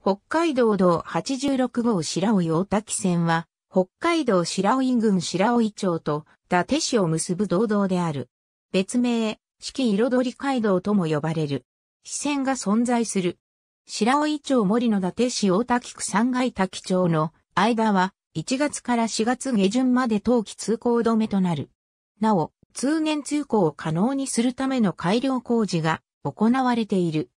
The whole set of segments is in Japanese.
北海道道86号白老大滝線は、北海道白老郡白老町と伊達市を結ぶ道道である。別名、四季彩り街道とも呼ばれる。支線が存在する。白老町森の伊達市大滝区三階滝町の間は、1月から4月下旬まで冬季通行止めとなる。なお、通年通行を可能にするための改良工事が行われている。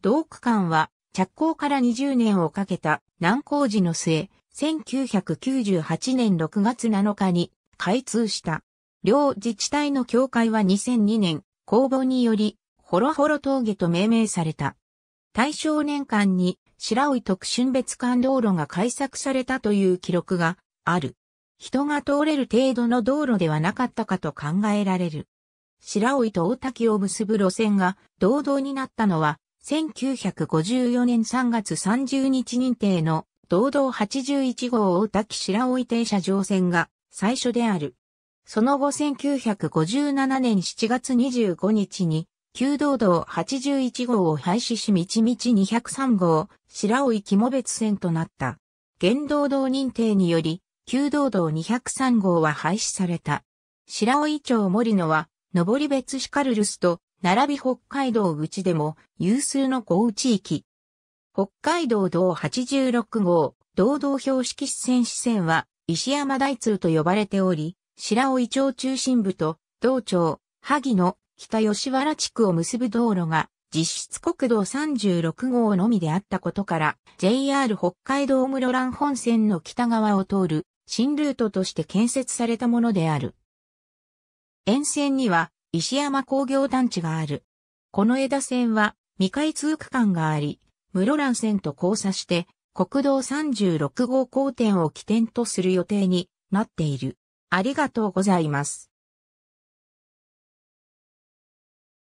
道区間は着工から20年をかけた難工事の末、1998年6月7日に開通した。両自治体の境界は2002年、公募により、ホロホロ峠と命名された。大正年間に白老特春別館道路が開削されたという記録がある。人が通れる程度の道路ではなかったかと考えられる。白老と大滝を結ぶ路線が堂々になったのは1954年3月30日認定の堂々81号大滝白老停車乗船が最初である。その後1957年7月25日に、旧道道81号を廃止し道々203号、白老肝別線となった。原道道認定により、旧道道203号は廃止された。白老町森野は、上り別シカルルスと並び北海道口でも有数の豪雨地域。北海道道86号、道道標識支線支線は石山大通と呼ばれており、白老町中心部と道町、萩野、北吉原地区を結ぶ道路が実質国道36号のみであったことから JR 北海道室蘭本線の北側を通る新ルートとして建設されたものである。沿線には石山工業団地がある。この枝線は未開通区間があり、室蘭線と交差して国道36号交点を起点とする予定になっている。ありがとうございます。